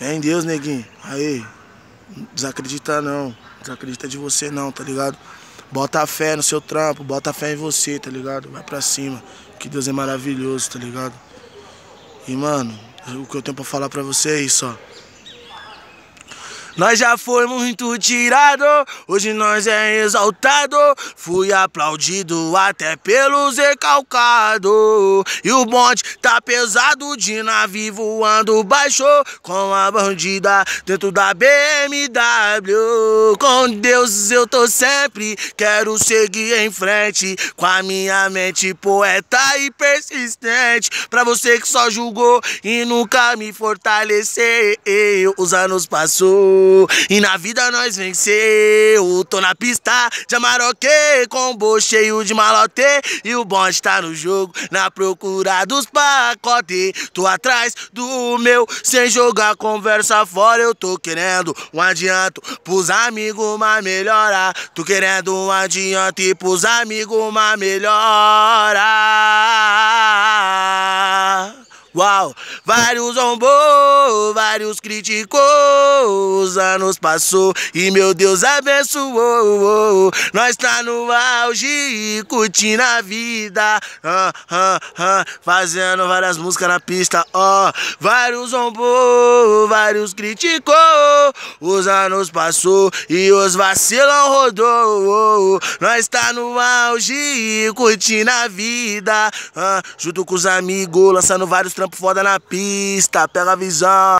Fé em Deus, neguinho. Aí, desacredita não. Desacredita de você não, tá ligado? Bota a fé no seu trampo, bota a fé em você, tá ligado? Vai pra cima. Que Deus é maravilhoso, tá ligado? E, mano, o que eu tenho pra falar pra você é isso, ó. Nós já foi muito tirado, hoje nós é exaltado. Fui aplaudido até pelos recalcados. E o bonde tá pesado de navio voando baixo com a bandida dentro da BMW. Com Deus eu tô sempre, quero seguir em frente com a minha mente poeta e persistente. Pra você que só julgou e nunca me fortaleceu, os anos passou. E na vida nós venceu. Tô na pista de amaroquê, combo cheio de malote E o bonde tá no jogo, na procura dos pacotes. Tô atrás do meu, sem jogar conversa fora. Eu tô querendo um adianto pros amigos, uma melhora. Tô querendo um adianto e pros amigos, uma melhora. pau. Vários zombou, vários criticou, os anos passou e meu Deus abençoou. Nós tá no auge, curtindo a vida, ah, ah, ah, fazendo várias músicas na pista, ó. Oh. Vários zombou, vários criticou, os anos passou e os vacilão rodou. Nós tá no auge, curtindo a vida, ah, junto com os amigos, lançando vários trampos foda na pista, pega a visão.